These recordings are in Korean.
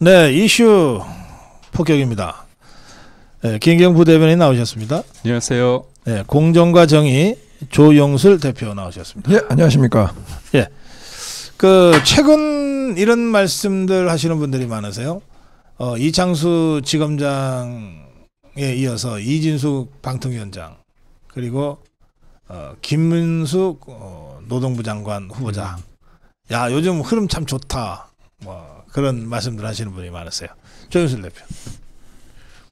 네, 이슈 폭격입니다. 네, 예, 김경 부대변인 나오셨습니다. 안녕하세요. 네, 공정과 정의 조영술 대표 나오셨습니다. 예, 안녕하십니까. 예. 그 최근 이런 말씀들 하시는 분들이 많으세요. 어, 이창수 지검장에 이어서 이진숙 방통위원장 그리고 어, 김문숙 어, 노동부 장관 후보자. 음. 야 요즘 흐름 참 좋다. 뭐 그런 말씀들 하시는 분이 많으세요. 조윤슬 대표.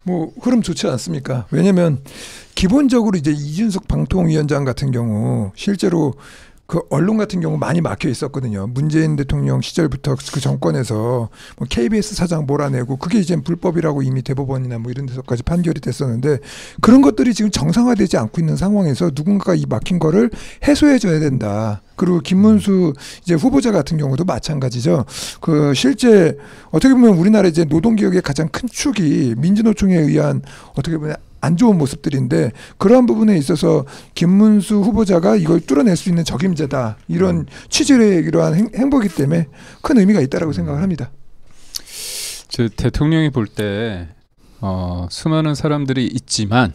뭐 흐름 좋지 않습니까? 왜냐면 기본적으로 이제 이준석 방통위원장 같은 경우 실제로 그 언론 같은 경우 많이 막혀 있었거든요. 문재인 대통령 시절부터 그 정권에서 뭐 KBS 사장 몰아내고 그게 이제 불법이라고 이미 대법원이나 뭐 이런 데서까지 판결이 됐었는데 그런 것들이 지금 정상화되지 않고 있는 상황에서 누군가가 이 막힌 거를 해소해 줘야 된다. 그리고 김문수 이제 후보자 같은 경우도 마찬가지죠. 그 실제 어떻게 보면 우리나라 이제 노동개혁의 가장 큰 축이 민주노총에 의한 어떻게 보면 안 좋은 모습들인데 그러한 부분에 있어서 김문수 후보자가 이걸 뚫어낼 수 있는 적임자다 이런 음. 취지의 이러한 행, 보기 때문에 큰 의미가 있다라고 음. 생각을 합니다. 저 대통령이 볼때 어, 수많은 사람들이 있지만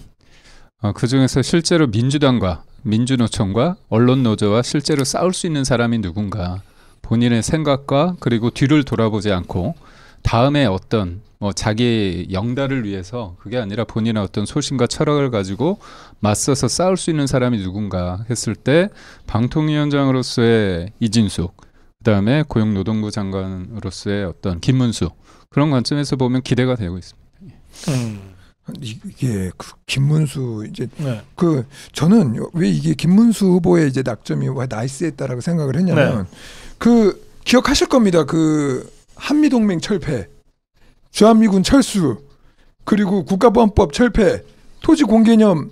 어, 그 중에서 실제로 민주당과 민주노총과 언론노조와 실제로 싸울 수 있는 사람이 누군가 본인의 생각과 그리고 뒤를 돌아보지 않고 다음에 어떤 뭐 자기 영달을 위해서 그게 아니라 본인의 어떤 소신과 철학을 가지고 맞서서 싸울 수 있는 사람이 누군가 했을 때 방통위원장으로서의 이진숙 그다음에 고용노동부 장관으로서의 어떤 김문수 그런 관점에서 보면 기대가 되고 있습니다. 음. 이게 그 김문수 이제 네. 그 저는 왜 이게 김문수 후보의 이제 낙점이 와 나이스했다라고 생각을 했냐면 네. 그 기억하실 겁니다. 그 한미 동맹 철폐, 주한미군 철수, 그리고 국가보안법 철폐, 토지 공개념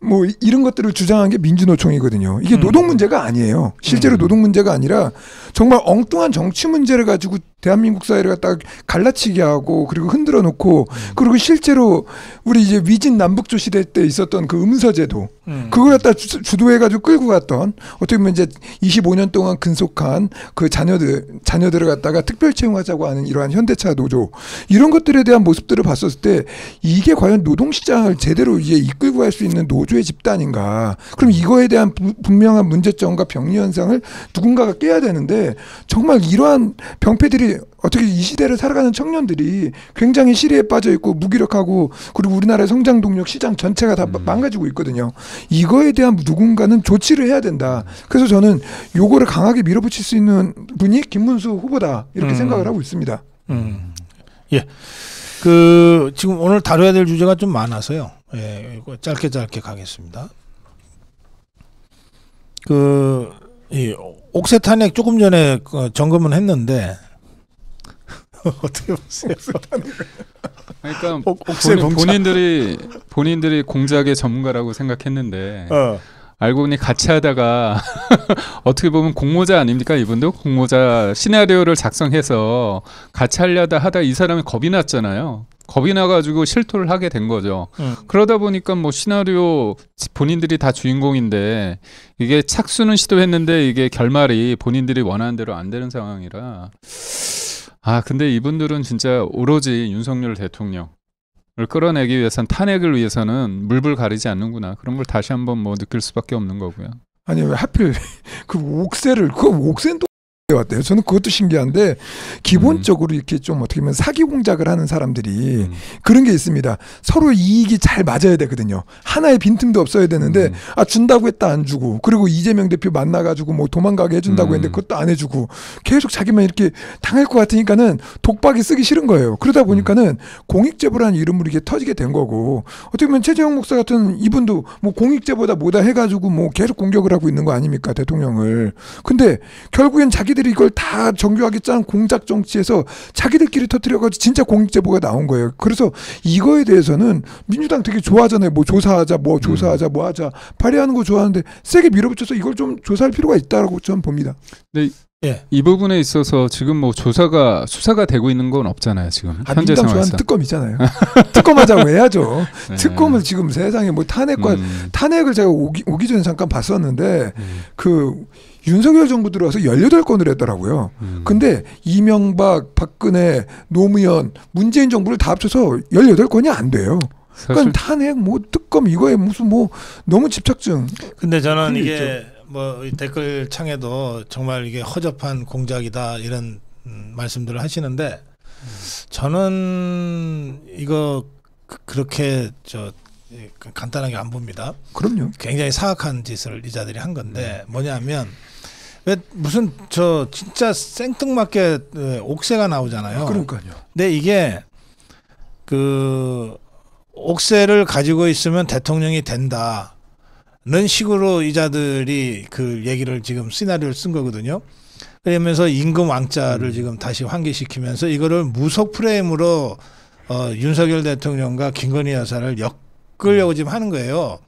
뭐 이런 것들을 주장한 게 민주노총이거든요. 이게 음. 노동 문제가 아니에요. 실제로 음. 노동 문제가 아니라 정말 엉뚱한 정치 문제를 가지고 대한민국 사회를 갖다가 갈라치게 하고 그리고 흔들어 놓고 음. 그리고 실제로 우리 이제 위진 남북조 시대 때 있었던 그 음서제도 음. 그걸 갖다 주, 주도해가지고 끌고 갔던 어떻게 보면 이제 25년 동안 근속한 그 자녀들 자녀들을 갖다가 특별 채용하자고 하는 이러한 현대차 노조 이런 것들에 대한 모습들을 봤었을 때 이게 과연 노동시장을 제대로 이제 이끌고 갈 수 있는 노조의 집단인가 그럼 이거에 대한 부, 분명한 문제점과 병리 현상을 누군가가 깨야 되는데 정말 이러한 병폐들이 어떻게 이 시대를 살아가는 청년들이 굉장히 시리에 빠져 있고 무기력하고 그리고 우리나라의 성장 동력 시장 전체가 다 음. 망가지고 있거든요. 이거에 대한 누군가는 조치를 해야 된다. 그래서 저는 요거를 강하게 밀어붙일 수 있는 분이 김문수 후보다 이렇게 음. 생각을 하고 있습니다. 음. 예. 그 지금 오늘 다뤄야 될 주제가 좀 많아서요. 예, 이거 짧게 짧게 가겠습니다. 그 이 옥세 탄핵 조금 전에 그 점검은 했는데 어떻게 보세요? 그러니까 본인, 들이 본인들이 공작의 전문가라고 생각했는데 어. 알고 보니 같이 하다가 어떻게 보면 공모자 아닙니까 이분도 공모자 시나리오를 작성해서 같이 하려다 하다 이 사람이 겁이 났잖아요. 겁이 나가지고 실토를 하게 된 거죠. 음. 그러다 보니까 뭐 시나리오 본인들이 다 주인공인데 이게 착수는 시도했는데 이게 결말이 본인들이 원하는 대로 안 되는 상황이라 아, 근데 이분들은 진짜 오로지 윤석열 대통령을 끌어내기 위해선 탄핵을 위해서는 물불 가리지 않는구나. 그런 걸 다시 한번 뭐 느낄 수밖에 없는 거고요. 아니 왜 하필 그 옥새를 그옥센는 왔대요. 저는 그것도 신기한데 기본적으로 음. 이렇게 좀 어떻게 보면 사기 공작을 하는 사람들이 음. 그런 게 있습니다. 서로 이익이 잘 맞아야 되거든요. 하나의 빈틈도 없어야 되는데 음. 아 준다고 했다 안 주고 그리고 이재명 대표 만나가지고 뭐 도망가게 해준다고 음. 했는데 그것도 안 해주고 계속 자기만 이렇게 당할 것 같으니까는 독박이 쓰기 싫은 거예요. 그러다 음. 보니까는 공익제보라는 이름으로 이게 터지게 된 거고 어떻게 보면 최재형 목사 같은 이분도 뭐 공익제보다 뭐다 해가지고 뭐 계속 공격을 하고 있는 거 아닙니까 대통령을. 근데 결국엔 자기 자기들이 이걸 다 정교하게 짠 공작 정치에서 자기들끼리 터트려가지고 진짜 공익제보가 나온 거예요. 그래서 이거에 대해서는 민주당 되게 좋아하잖아요. 뭐 조사하자, 뭐 조사하자, 뭐 하자. 발의하는 거 좋아하는데 세게 밀어붙여서 이걸 좀 조사할 필요가 있다라고 저는 봅니다. 네. 예. 이 부분에 있어서 지금 뭐 조사가 수사가 되고 있는 건 없잖아요 지금 아, 현재 상황에서 특검이잖아요. 특검하자고 해야죠. 네. 특검을 지금 세상에 뭐 탄핵과 음. 탄핵을 제가 오기, 오기 전에 잠깐 봤었는데 음. 그 윤석열 정부 들어와서 18건을 했더라고요. 음. 근데 이명박, 박근혜, 노무현, 문재인 정부를 다 합쳐서 18건이 안 돼요. 그러니까 탄핵, 뭐 특검 이거에 무슨 뭐 너무 집착증. 근데 저는 이게 있죠. 뭐 댓글 창에도 정말 이게 허접한 공작이다 이런 음, 말씀들을 하시는데 저는 이거 그, 그렇게 저 예, 간단하게 안 봅니다. 그럼요. 굉장히 사악한 짓을 이자들이 한 건데 네. 뭐냐면 왜 무슨 저 진짜 생뚱맞게 네, 옥새가 나오잖아요. 그러니까요. 근데 이게 그 옥새를 가지고 있으면 대통령이 된다는 식으로 이자들이 그 얘기를 지금 시나리오를 쓴 거거든요. 그러면서 임금 왕자를 음. 지금 다시 환기시키면서 이거를 무속 프레임으로 어, 윤석열 대통령과 김건희 여사를 엮으려고 음. 지금 하는 거예요.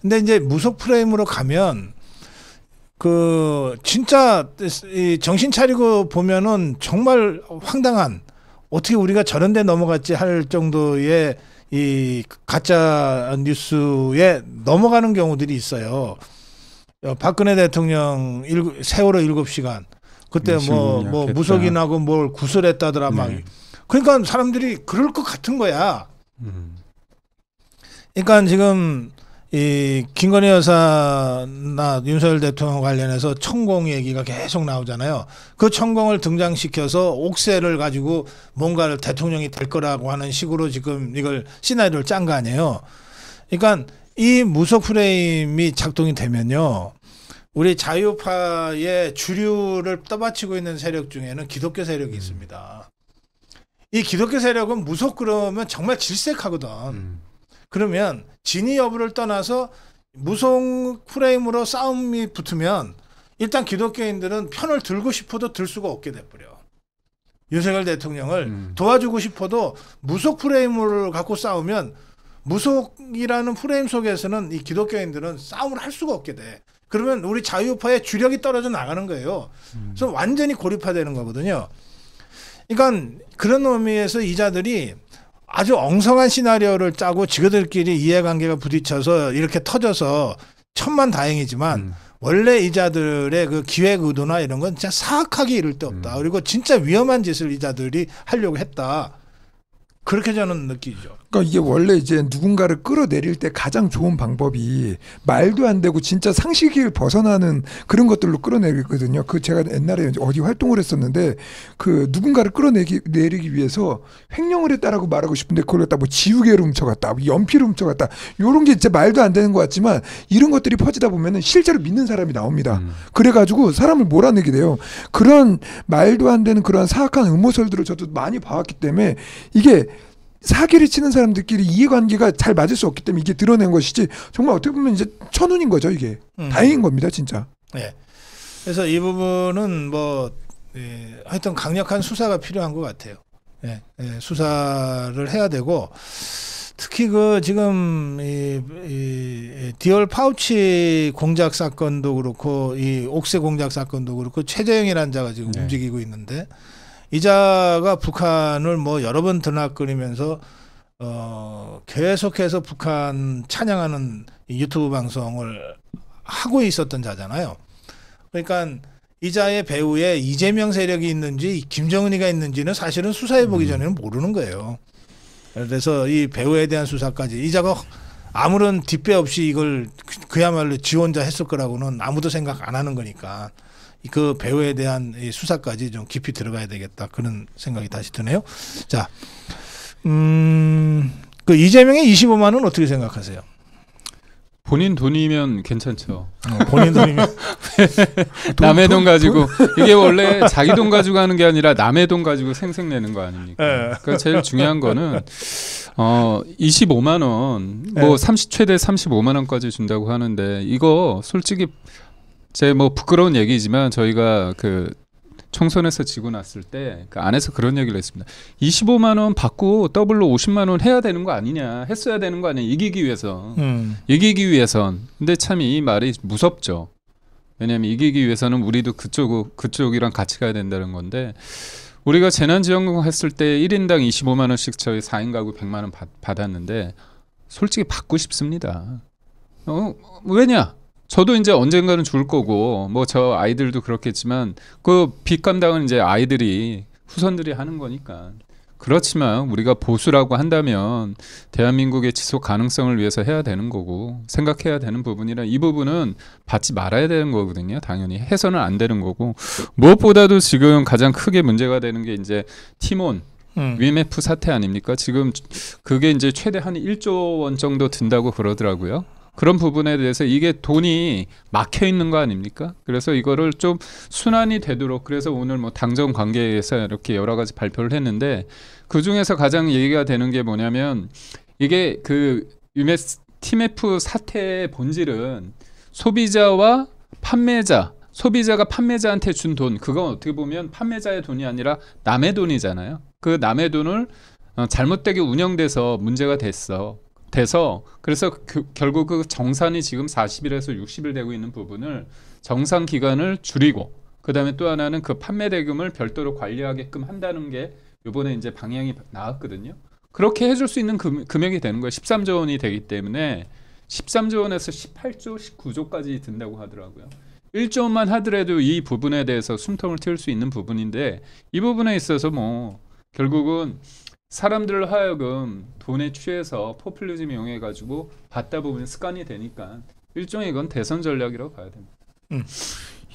근데 이제 무속 프레임으로 가면 그 진짜 정신 차리고 보면은 정말 황당한 어떻게 우리가 저런 데 넘어갔지 할 정도의 이 가짜 뉴스에 넘어가는 경우들이 있어요. 어, 박근혜 대통령 일, 세월호 일곱 시간 그때 뭐뭐 네, 뭐 무속인하고 뭘 구술했다더라 네. 막 네. 그러니까 사람들이 그럴 것 같은 거야. 음. 그러니까 지금 이 김건희 여사나 윤석열 대통령 관련해서 천공 얘기가 계속 나오잖아요. 그 천공을 등장시켜서 옥새를 가지고 뭔가를 대통령이 될 거라고 하는 식으로 지금 이걸 시나리오를 짠 거 아니에요. 그러니까 이 무속 프레임이 작동이 되면요. 우리 자유파의 주류를 떠받치고 있는 세력 중에는 기독교 세력이 있습니다. 이 기독교 세력은 무속 그러면 정말 질색하거든. 음. 그러면 진위 여부를 떠나서 무송 프레임으로 싸움이 붙으면 일단 기독교인들은 편을 들고 싶어도 들 수가 없게 돼버려. 윤석열 대통령을 음. 도와주고 싶어도 무속 프레임을 갖고 싸우면 무속이라는 프레임 속에서는 이 기독교인들은 싸움을 할 수가 없게 돼. 그러면 우리 자유파의 주력이 떨어져 나가는 거예요. 음. 그래서 완전히 고립화되는 거거든요. 그러니까 그런 의미에서 이자들이 아주 엉성한 시나리오를 짜고 지그들끼리 이해관계가 부딪혀서 이렇게 터져서 천만 다행이지만 음. 원래 이자들의 그 기획 의도나 이런 건 진짜 사악하게 이를 데 없다. 음. 그리고 진짜 위험한 짓을 이자들이 하려고 했다. 그렇게 저는 느끼죠. 그러니까 이게 원래 이제 누군가를 끌어내릴 때 가장 좋은 방법이 말도 안 되고 진짜 상식을 벗어나는 그런 것들로 끌어내리거든요. 그 제가 옛날에 어디 활동을 했었는데 그 누군가를 끌어내리기 위해서 횡령을 했다라고 말하고 싶은데 그걸 갖다 뭐 지우개를 훔쳐갔다, 뭐 연필을 훔쳐갔다 이런 게 진짜 말도 안 되는 것 같지만 이런 것들이 퍼지다 보면은 실제로 믿는 사람이 나옵니다. 음. 그래가지고 사람을 몰아내게 돼요. 그런 말도 안 되는 그런 사악한 음모설들을 저도 많이 봐왔기 때문에 이게 사기를 치는 사람들끼리 이해관계가 잘 맞을 수 없기 때문에 이게 드러낸 것이지 정말 어떻게 보면 이제 천운인 거죠 이게 음. 다행인 겁니다 진짜. 네. 그래서 이 부분은 뭐 예, 하여튼 강력한 수사가 필요한 것 같아요. 예, 예, 수사를 해야 되고 특히 그 지금 이, 이 디얼 파우치 공작 사건도 그렇고 이 옥세 공작 사건도 그렇고 최재형이라는 자가 지금 네. 움직이고 있는데 이자가 북한을 뭐 여러 번 드나끓이면서 어 계속해서 북한 찬양하는 유튜브 방송을 하고 있었던 자잖아요. 그러니까 이자의 배후에 이재명 세력이 있는지 김정은이가 있는지는 사실은 수사해 보기 음. 전에는 모르는 거예요. 그래서 이 배우에 대한 수사까지 이자가 아무런 뒷배 없이 이걸 그, 그야말로 지원자 했을 거라고는 아무도 생각 안 하는 거니까. 그 배우에 대한 수사까지 좀 깊이 들어가야 되겠다 그런 생각이 다시 드네요. 자, 음, 그 이재명의 25만 원 어떻게 생각하세요? 본인 돈이면 괜찮죠. 어, 본인 돈이면 돈, 남의 돈, 돈 가지고 돈? 이게 원래 자기 돈 가지고 하는 게 아니라 남의 돈 가지고 생색 내는 거 아닙니까? 에. 예. 그러니까 제일 중요한 거는 어 25만 원뭐 30 최대 35만 원까지 준다고 하는데 이거 솔직히 제뭐 부끄러운 얘기지만 저희가 그 총선에서 지고 났을 때그 안에서 그런 얘기를 했습니다. 25만 원 받고 더블로 50만 원 해야 되는 거 아니냐, 했어야 되는 거 아니냐, 이기기 위해서, 음. 이기기 위해선. 근데 참 이 말이 무섭죠. 왜냐하면 이기기 위해서는 우리도 그쪽 그쪽이랑 같이 가야 된다는 건데 우리가 재난지원금 했을 때 1인당 25만 원씩 저희 4인 가구 100만 원 받, 받았는데 솔직히 받고 싶습니다. 어, 왜냐? 저도 이제 언젠가는 줄 거고 뭐 저 아이들도 그렇겠지만 그 빚 감당은 이제 아이들이 후손들이 하는 거니까 그렇지만 우리가 보수라고 한다면 대한민국의 지속 가능성을 위해서 해야 되는 거고 생각해야 되는 부분이라 이 부분은 받지 말아야 되는 거거든요. 당연히 해서는 안 되는 거고 무엇보다도 지금 가장 크게 문제가 되는 게 이제 티몬 위메프 음. 사태 아닙니까? 지금 그게 이제 최대 한 1조 원 정도 든다고 그러더라고요. 그런 부분에 대해서 이게 돈이 막혀 있는 거 아닙니까? 그래서 이거를 좀 순환이 되도록 그래서 오늘 뭐 당정 관계에서 이렇게 여러 가지 발표를 했는데 그 중에서 가장 얘기가 되는 게 뭐냐면 이게 그 유메스 TMF 사태의 본질은 소비자와 판매자 소비자가 판매자한테 준 돈, 그건 어떻게 보면 판매자의 돈이 아니라 남의 돈이잖아요. 그 남의 돈을 어, 잘못되게 운영돼서 문제가 됐어. 돼서 그래서 그, 결국 그 정산이 지금 40일에서 60일 되고 있는 부분을 정산 기간을 줄이고 그다음에 또 하나는 그 판매 대금을 별도로 관리하게끔 한다는 게 요번에 이제 방향이 나왔거든요. 그렇게 해줄 수 있는 금, 금액이 되는 거예요. 13조 원이 되기 때문에 13조 원에서 18조, 19조까지 든다고 하더라고요. 1조 원만 하더라도 이 부분에 대해서 숨통을 틔울 수 있는 부분인데 이 부분에 있어서 뭐 결국은 사람들 하여금 돈에 취해서 포퓰리즘 이용해 가지고 받다 보면 습관이 되니까 일종의 이건 대선 전략이라고 봐야 됩니다. 음.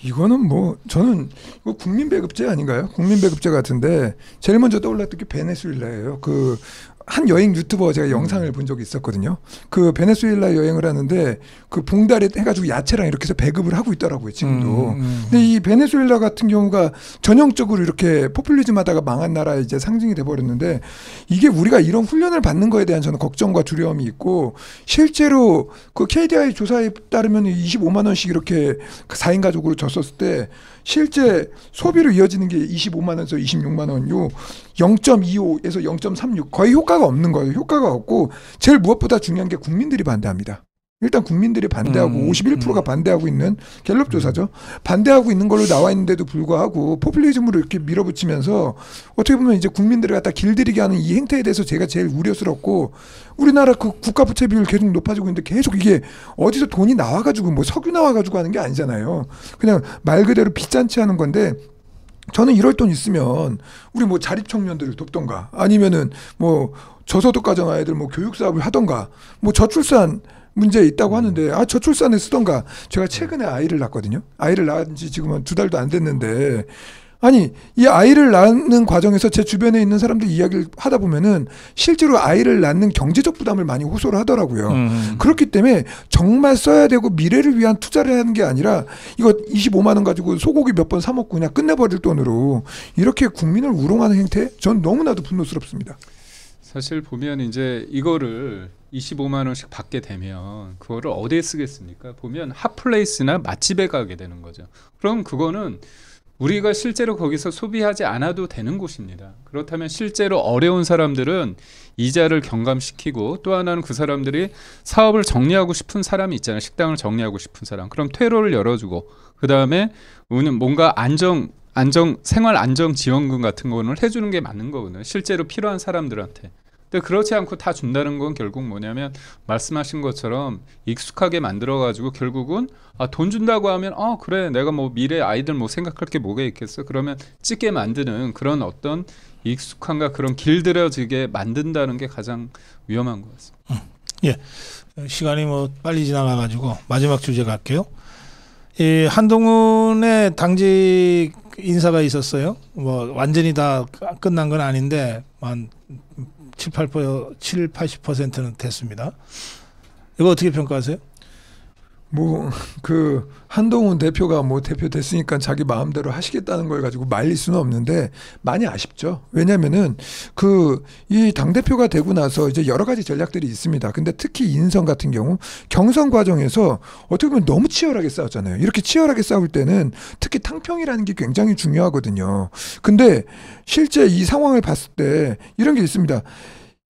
이거는 뭐 저는 이거 국민 배급제 아닌가요? 국민 배급제 같은데 제일 먼저 떠올랐던 게 베네수엘라예요. 그한 여행 유튜버 제가 영상을 본 적이 있었거든요. 그 베네수엘라 여행을 하는데 그 봉다리 해가지고 야채랑 이렇게 해서 배급을 하고 있더라고요 지금도. 음, 음, 음. 근데 이 베네수엘라 같은 경우가 전형적으로 이렇게 포퓰리즘하다가 망한 나라 이제 상징이 돼버렸는데 이게 우리가 이런 훈련을 받는 거에 대한 저는 걱정과 두려움이 있고 실제로 그 KDI 조사에 따르면 25만 원씩 이렇게 4인 그 가족으로 줬었을 때 실제 소비로 이어지는 게 25만 원에서 26만 원요 이 0.25에서 0.36 거의 효과가 없는 거예요. 효과가 없고 제일 무엇보다 중요한 게 국민들이 반대합니다. 일단 국민들이 반대하고 음, 51%가 음. 반대하고 있는 갤럽 조사죠. 반대하고 있는 걸로 나와 있는데도 불구하고 포퓰리즘으로 이렇게 밀어붙이면서 어떻게 보면 이제 국민들을 갖다 길들이게 하는 이 행태에 대해서 제가 제일 우려스럽고 우리나라 그 국가 부채 비율 계속 높아지고 있는데 계속 이게 어디서 돈이 나와가지고 뭐 석유 나와가지고 하는 게 아니잖아요. 그냥 말 그대로 빚잔치 하는 건데 저는 이럴 돈 있으면 우리 뭐 자립 청년들을 돕던가 아니면은 뭐 저소득 가정 아이들 뭐 교육 사업을 하던가 뭐 저출산 문제 있다고 음. 하는데 아 저출산에 쓰던가 제가 최근에 아이를 낳았거든요. 아이를 낳은 지 지금 은두 달도 안 됐는데 아니 이 아이를 낳는 과정에서 제 주변에 있는 사람들 이야기를 하다 보면은 실제로 아이를 낳는 경제적 부담을 많이 호소를 하더라고요. 음. 그렇기 때문에 정말 써야 되고 미래를 위한 투자를 하는 게 아니라 이거 25만 원 가지고 소고기 몇 번 사 먹고 그냥 끝내버릴 돈으로 이렇게 국민을 우롱하는 행태 전 너무나도 분노스럽습니다. 사실 보면 이제 이거를 25만 원씩 받게 되면 그거를 어디에 쓰겠습니까? 보면 핫플레이스나 맛집에 가게 되는 거죠. 그럼 그거는 우리가 실제로 거기서 소비하지 않아도 되는 곳입니다. 그렇다면 실제로 어려운 사람들은 이자를 경감시키고 또 하나는 그 사람들이 사업을 정리하고 싶은 사람이 있잖아요. 식당을 정리하고 싶은 사람. 그럼 퇴로를 열어주고 그 다음에 뭔가 안정 안정 생활 안정 지원금 같은 거는 해주는 게 맞는 거거든요. 실제로 필요한 사람들한테. 근데 그렇지 않고 다 준다는 건 결국 뭐냐면 말씀하신 것처럼 익숙하게 만들어 가지고 결국은 아, 돈 준다고 하면 어 그래 내가 뭐 미래 아이들 뭐 생각할 게 뭐가 있겠어 그러면 찍게 만드는 그런 어떤 익숙함과 그런 길들여지게 만든다는 게 가장 위험한 것 같습니다. 음, 예, 시간이 뭐 빨리 지나가 가지고 마지막 주제 갈게요. 이 한동훈의 당직 인사가 있었어요. 뭐 완전히 다 끝난 건 아닌데 한 7, 8%, 7, 80%는 됐습니다. 이거 어떻게 평가하세요? 뭐그 한동훈 대표가 뭐 대표 됐으니까 자기 마음대로 하시겠다는 걸 가지고 말릴 수는 없는데 많이 아쉽죠. 왜냐면은 그 이 당 대표가 되고 나서 이제 여러 가지 전략들이 있습니다. 근데 특히 인선 같은 경우 경선 과정에서 어떻게 보면 너무 치열하게 싸웠잖아요. 이렇게 치열하게 싸울 때는 특히 탕평이라는 게 굉장히 중요하거든요. 근데 실제 이 상황을 봤을 때 이런 게 있습니다.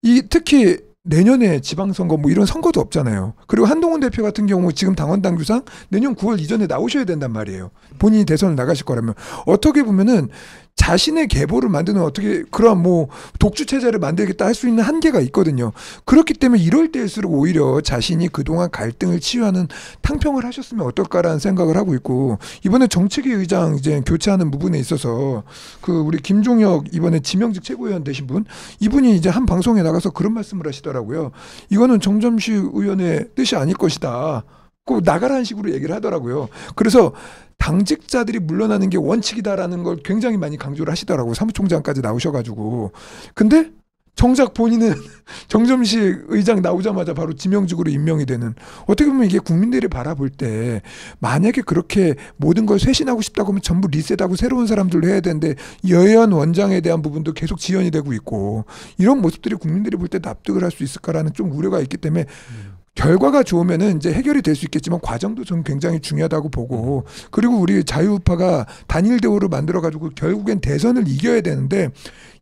이 특히 내년에 지방선거 뭐 이런 선거도 없잖아요. 그리고 한동훈 대표 같은 경우 지금 당원 당규상 내년 9월 이전에 나오셔야 된단 말이에요. 본인이 대선을 나가실 거라면 어떻게 보면은 자신의 계보를 만드는 어떻게 그런 뭐 독주 체제를 만들겠다 할 수 있는 한계가 있거든요. 그렇기 때문에 이럴 때일수록 오히려 자신이 그동안 갈등을 치유하는 탕평을 하셨으면 어떨까라는 생각을 하고 있고 이번에 정책위 의장 이제 교체하는 부분에 있어서 그 우리 김종혁 이번에 지명직 최고위원 되신 분 이분이 이제 한 방송에 나가서 그런 말씀을 하시더라고요. 이거는 정점식 의원의 뜻이 아닐 것이다. 꼭 나가라는 식으로 얘기를 하더라고요. 그래서 당직자들이 물러나는 게 원칙이다라는 걸 굉장히 많이 강조를 하시더라고요. 사무총장까지 나오셔가지고. 근데 정작 본인은 정점식 의장 나오자마자 바로 지명직으로 임명이 되는 어떻게 보면 이게 국민들이 바라볼 때 만약에 그렇게 모든 걸 쇄신하고 싶다고 하면 전부 리셋하고 새로운 사람들로 해야 되는데 여연 원장에 대한 부분도 계속 지연이 되고 있고 이런 모습들이 국민들이 볼 때 납득을 할 수 있을까라는 좀 우려가 있기 때문에 음. 결과가 좋으면은 이제 해결이 될 수 있겠지만 과정도 좀 굉장히 중요하다고 보고 그리고 우리 자유우파가 단일 대우를 만들어 가지고 결국엔 대선을 이겨야 되는데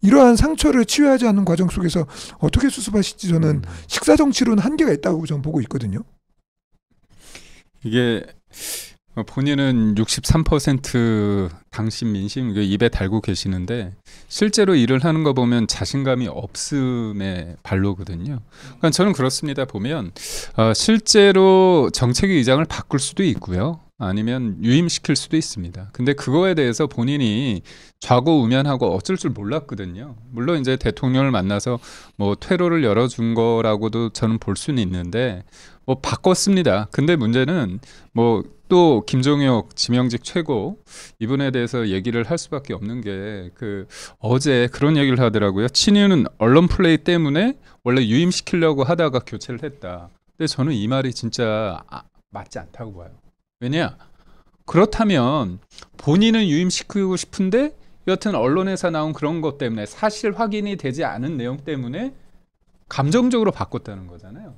이러한 상처를 치유하지 않는 과정 속에서 어떻게 수습하실지 저는 음. 식사 정치로는 한계가 있다고 저는 보고 있거든요. 이게 어, 본인은 63% 당신 민심 입에 달고 계시는데 실제로 일을 하는 거 보면 자신감이 없음의 발로거든요. 그러니까 저는 그렇습니다. 보면 어, 실제로 정책의 의장을 바꿀 수도 있고요. 아니면 유임시킬 수도 있습니다. 근데 그거에 대해서 본인이 좌고우면하고 어쩔 줄 몰랐거든요. 물론 이제 대통령을 만나서 뭐 퇴로를 열어준 거라고도 저는 볼 수는 있는데 뭐 바꿨습니다. 근데 문제는 뭐또 김종혁 지명직 최고 이분에 대해서 얘기를 할 수밖에 없는 게 그 어제 그런 얘기를 하더라고요. 친윤은 언론 플레이 때문에 원래 유임시키려고 하다가 교체를 했다. 근데 저는 이 말이 진짜 아, 맞지 않다고 봐요. 왜냐? 그렇다면 본인은 유임시키고 싶은데 여튼 언론에서 나온 그런 것 때문에 사실 확인이 되지 않은 내용 때문에 감정적으로 바꿨다는 거잖아요.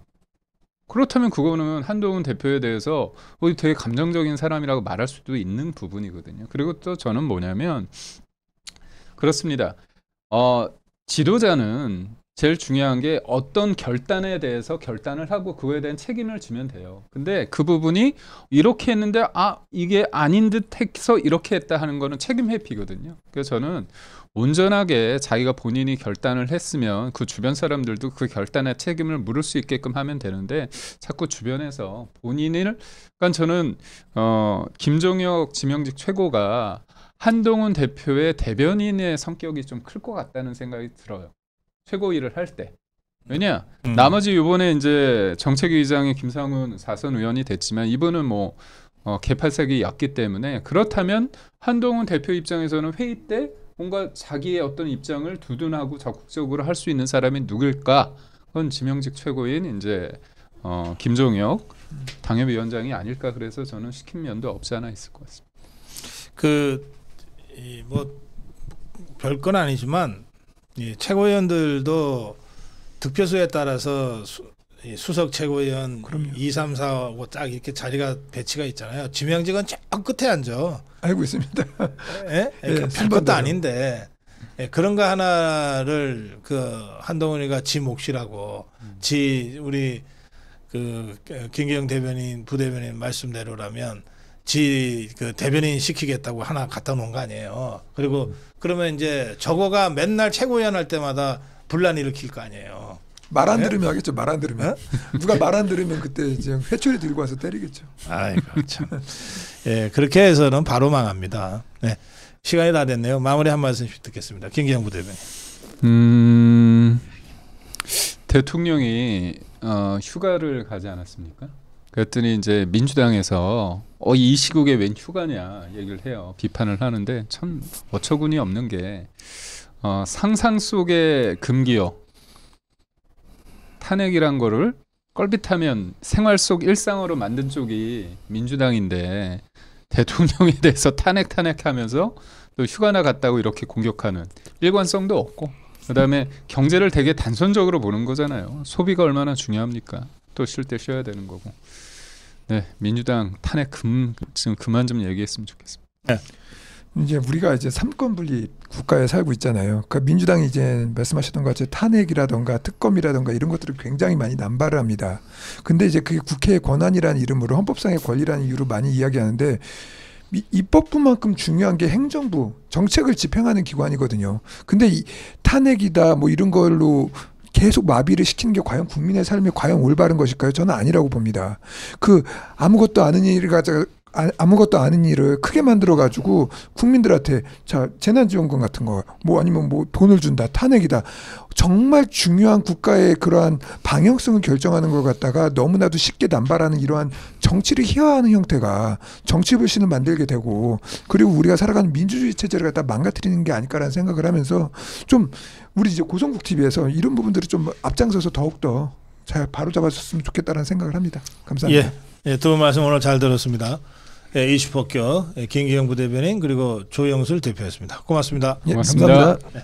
그렇다면 그거는 한동훈 대표에 대해서 어, 되게 감정적인 사람이라고 말할 수도 있는 부분이거든요. 그리고 또 저는 뭐냐면 그렇습니다. 어, 지도자는 제일 중요한 게 어떤 결단에 대해서 결단을 하고 그거에 대한 책임을 지면 돼요. 근데 그 부분이 이렇게 했는데 아 이게 아닌 듯 해서 이렇게 했다 하는 거는 책임 회피거든요. 그래서 저는 온전하게 자기가 본인이 결단을 했으면 그 주변 사람들도 그 결단의 책임을 물을 수 있게끔 하면 되는데 자꾸 주변에서 본인을 그러니까 저는 어 김종혁 지명직 최고가 한동훈 대표의 대변인의 성격이 좀 클 것 같다는 생각이 들어요. 최고 일을 할 때. 왜냐 음. 나머지 이번에 이제 정책위의장의 김상훈 사선 의원이 됐지만 이분은 뭐 어, 개팔색이 얕기 때문에 그렇다면 한동훈 대표 입장에서는 회의 때 뭔가 자기의 어떤 입장을 두둔하고 적극적으로 할 수 있는 사람이 누굴까? 그건 지명직 최고인 이제 어, 김종혁 당협위원장이 아닐까 그래서 저는 시킨 면도 없지 않아 있을 것 같습니다. 그 뭐 별건 아니지만 예, 최고위원들도 득표수에 따라서 수, 수석 최고위원 그럼요. 2, 3, 4하고 딱 이렇게 자리가 배치가 있잖아요. 지명직은 쫙 끝에 앉아. 알고 있습니다. 예? 예, 예 별것도 아닌데 예, 그런 거 하나를 그 한동훈이가 지 몫이라고 음. 지 우리 그 김기영 대변인 부대변인 말씀대로라면 지 그 대변인 시키겠다고 하나 갖다 놓은 거 아니에요. 그리고 음. 그러면 이제 저거가 맨날 최고위원 할 때마다 분란 일으킬 거 아니에요. 말안 네? 들으면 하겠죠. 말 안 들으면 네? 누가 말 안 들으면 그때 이제 회초리 들고 와서 때리겠죠. 아이고 참. 예, 그렇게 해서는 바로 망합니다. 네, 시간이 다 됐네요. 마무리 한 말씀씩 듣겠습니다. 김기영 부대변인. 음, 대통령이 어, 휴가를 가지 않았습니까? 그랬더니 이제 민주당에서 어, 이 시국에 웬 휴가냐 얘기를 해요. 비판을 하는데 참 어처구니 없는 게 어, 상상 속의 금기요. 탄핵이란 거를 껄빗하면 생활 속 일상으로 만든 쪽이 민주당인데 대통령에 대해서 탄핵 탄핵하면서 또 휴가나 갔다고 이렇게 공격하는 일관성도 없고 그다음에 경제를 되게 단순적으로 보는 거잖아요. 소비가 얼마나 중요합니까? 또 쉴 때 쉬어야 되는 거고. 네, 민주당 탄핵 금 지금 그만 좀 얘기했으면 좋겠습니다. 네. 이제 우리가 이제 삼권분립 국가에 살고 있잖아요. 그 민주당이 이제 말씀하셨던 것 같이 탄핵이라던가 특검이라던가 이런 것들을 굉장히 많이 남발을 합니다. 근데 이제 그게 국회의 권한이라는 이름으로 헌법상의 권리라는 이유로 많이 이야기하는데 입법부만큼 중요한 게 행정부 정책을 집행하는 기관이거든요. 근데 이 탄핵이다 뭐 이런 걸로 계속 마비를 시키는 게 과연 국민의 삶에 과연 올바른 것일까요? 저는 아니라고 봅니다. 그 아무것도 아는 일가지 아, 무것도 아닌 일을 크게 만들어 가지고 국민들한테 자 재난지원금 같은 거 뭐 아니면 뭐 돈을 준다 탄핵이다 정말 중요한 국가의 그러한 방향성을 결정하는 걸 갖다가 너무나도 쉽게 남발하는 이러한 정치를 희화하는 형태가 정치 불신을 만들게 되고 그리고 우리가 살아가는 민주주의 체제를 갖다 망가뜨리는 게 아닐까라는 생각을 하면서 좀 우리 이제 고성국 TV에서 이런 부분들을 좀 앞장서서 더욱 더잘 바로잡아줬으면 좋겠다는 생각을 합니다. 감사합니다. 예, 예, 두분 말씀 오늘 잘 들었습니다. 예, 이슈 폭격 예, 김기영 부대변인 그리고 조영술 대표였습니다. 고맙습니다. 예, 고맙습니다. 예, 감사합니다. 네.